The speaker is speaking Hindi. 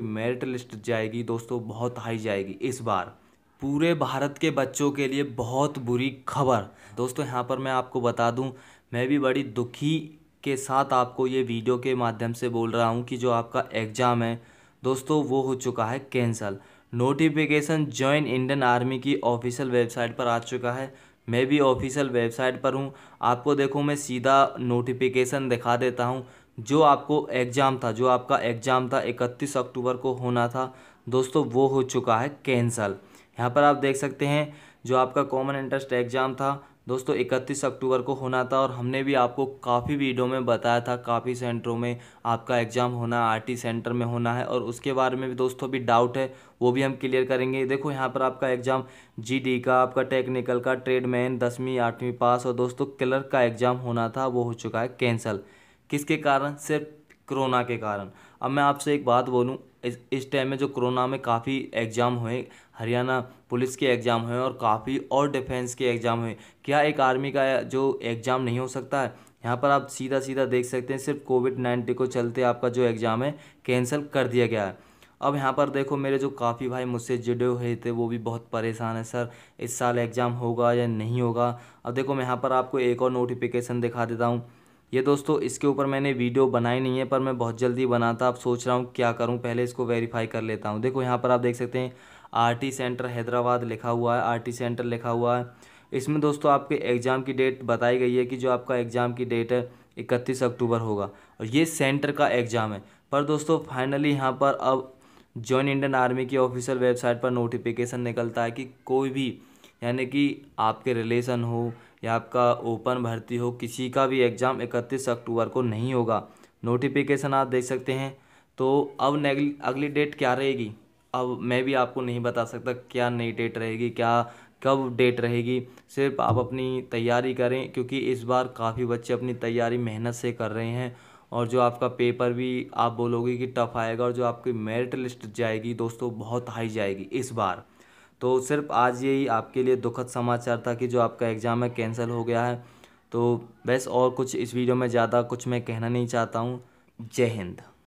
मेरिट लिस्ट जाएगी दोस्तों बहुत हाई जाएगी इस बार पूरे भारत के बच्चों के लिए बहुत बुरी खबर दोस्तों यहाँ पर मैं आपको बता दूँ मैं भी बड़ी दुखी के साथ आपको ये वीडियो के माध्यम से बोल रहा हूँ कि जो आपका एग्ज़ाम है दोस्तों वो हो चुका है cancel notification join Indian army की ऑफिशियल वेबसाइट पर आ चुका है मैं भी ऑफिशियल वेबसाइट पर हूँ आपको देखो मैं सीधा नोटिफिकेशन दिखा देता हूँ जो आपको एग्ज़ाम था जो आपका एग्ज़ाम था इकतीस अक्टूबर को होना था दोस्तों वो हो चुका है कैंसल यहाँ पर आप देख सकते हैं जो आपका कॉमन इंटरेस्ट एग्ज़ाम था दोस्तों 31 अक्टूबर को होना था और हमने भी आपको काफ़ी वीडियो में बताया था काफ़ी सेंटरों में आपका एग्ज़ाम होना आरटी सेंटर में होना है और उसके बारे में भी दोस्तों भी डाउट है वो भी हम क्लियर करेंगे देखो यहाँ पर आपका एग्ज़ाम जीडी का आपका टेक्निकल का ट्रेडमैन दसवीं आठवीं पास और दोस्तों क्लर्क का एग्ज़ाम होना था वो हो चुका है कैंसल किसके कारण सिर्फ कोरोना के कारण अब मैं आपसे एक बात बोलूँ इस इस टाइम में जो कोरोना में काफ़ी एग्ज़ाम हुए हरियाणा पुलिस के एग्ज़ाम हुए और काफ़ी और डिफेंस के एग्ज़ाम हुए क्या एक आर्मी का जो एग्ज़ाम नहीं हो सकता है यहाँ पर आप सीधा सीधा देख सकते हैं सिर्फ कोविड नाइन्टीन को चलते आपका जो एग्ज़ाम है कैंसिल कर दिया गया है अब यहाँ पर देखो मेरे जो काफ़ी भाई मुझसे जुड़े हुए थे वो भी बहुत परेशान है सर इस साल एग्ज़ाम होगा या नहीं होगा अब देखो मैं यहाँ पर आपको एक और नोटिफिकेशन दिखा देता हूँ ये दोस्तों इसके ऊपर मैंने वीडियो बनाई नहीं है पर मैं बहुत जल्दी बनाता अब सोच रहा हूँ क्या करूँ पहले इसको वेरीफाई कर लेता हूँ देखो यहाँ पर आप देख सकते हैं आर सेंटर हैदराबाद लिखा हुआ है आर सेंटर लिखा हुआ है इसमें दोस्तों आपके एग्ज़ाम की डेट बताई गई है कि जो आपका एग्ज़ाम की डेट है इकतीस अक्टूबर होगा और ये सेंटर का एग्ज़ाम है पर दोस्तों फाइनली यहाँ पर अब जॉइन इंडियन आर्मी की ऑफिशियल वेबसाइट पर नोटिफिकेशन निकलता है कि कोई भी यानी कि आपके रिलेशन हो या आपका ओपन भर्ती हो किसी का भी एग्ज़ाम इकतीस अक्टूबर को नहीं होगा नोटिफिकेशन आप देख सकते हैं तो अब अगली डेट क्या रहेगी अब मैं भी आपको नहीं बता सकता क्या नई डेट रहेगी क्या कब डेट रहेगी सिर्फ आप अपनी तैयारी करें क्योंकि इस बार काफ़ी बच्चे अपनी तैयारी मेहनत से कर रहे हैं और जो आपका पेपर भी आप बोलोगे कि टफ आएगा और जो आपकी मेरिट लिस्ट जाएगी दोस्तों बहुत हाई जाएगी इस बार तो सिर्फ आज यही आपके लिए दुखद समाचार था कि जो आपका एग्ज़ाम है कैंसिल हो गया है तो बस और कुछ इस वीडियो में ज़्यादा कुछ मैं कहना नहीं चाहता हूँ जय हिंद